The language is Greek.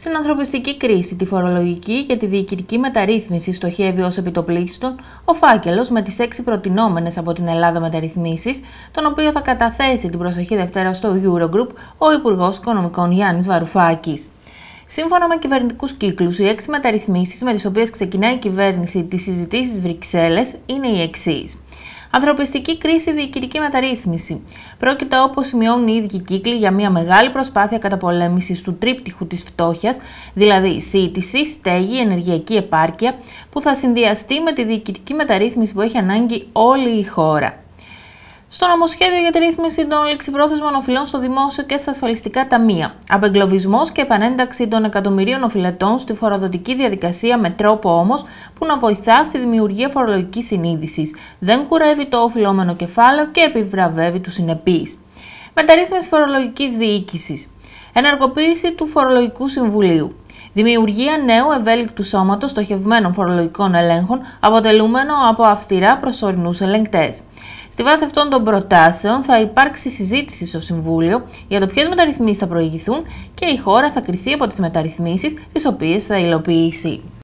Στην ανθρωπιστική κρίση, τη φορολογική και τη διοικητική μεταρρύθμιση στοχεύει ως επιτοπλίστων ο Φάκελος με τις έξι προτινόμενες από την Ελλάδα μεταρρυθμίσεις, τον οποίο θα καταθέσει την προσοχή Δευτέρα στο Eurogroup ο Υπουργός Οικονομικών Γιάννης Βαρουφάκης. Σύμφωνα με κυβερνητικούς κύκλους, οι έξι μεταρρυθμίσεις με τις οποίες ξεκινάει η κυβέρνηση τις συζητήσεις Βρυξέλλες είναι οι εξής. Ανθρωπιστική κρίση, διοικητική μεταρρύθμιση. Πρόκειται, όπως σημειώνουν οι ίδιοι κύκλοι, για μια μεγάλη προσπάθεια καταπολέμησης του τρίπτυχου της φτώχειας, δηλαδή σύντηση, στέγη, ενεργειακή επάρκεια, που θα συνδυαστεί με τη διοικητική μεταρρύθμιση που έχει ανάγκη όλη η χώρα στο νομοσχέδιο για τη ρύθμιση των λεξιπρόθεσμων οφειλών στο δημόσιο και στα ασφαλιστικά ταμεία. Απεγκλωβισμός και επανένταξη των εκατομμυρίων οφειλετών στη φοροδοτική διαδικασία με τρόπο όμως που να βοηθά στη δημιουργία φορολογικής συνείδησης. Δεν κουρεύει το οφειλόμενο κεφάλαιο και επιβραβεύει τους συνεπείς. Μεταρρύθμιση φορολογικής διοίκησης. Ενεργοποίηση του Φορολογικού Συμβουλίου. Δημιουργία νέου ευέλικτου σώματος στοχευμένων φορολογικών ελέγχων, αποτελούμενο από αυστηρά προσωρινούς ελεγκτές. Στη βάση αυτών των προτάσεων θα υπάρξει συζήτηση στο Συμβούλιο για το ποιες μεταρρυθμίσεις θα προηγηθούν και η χώρα θα κριθεί από τις μεταρρυθμίσεις τις οποίες θα υλοποιήσει.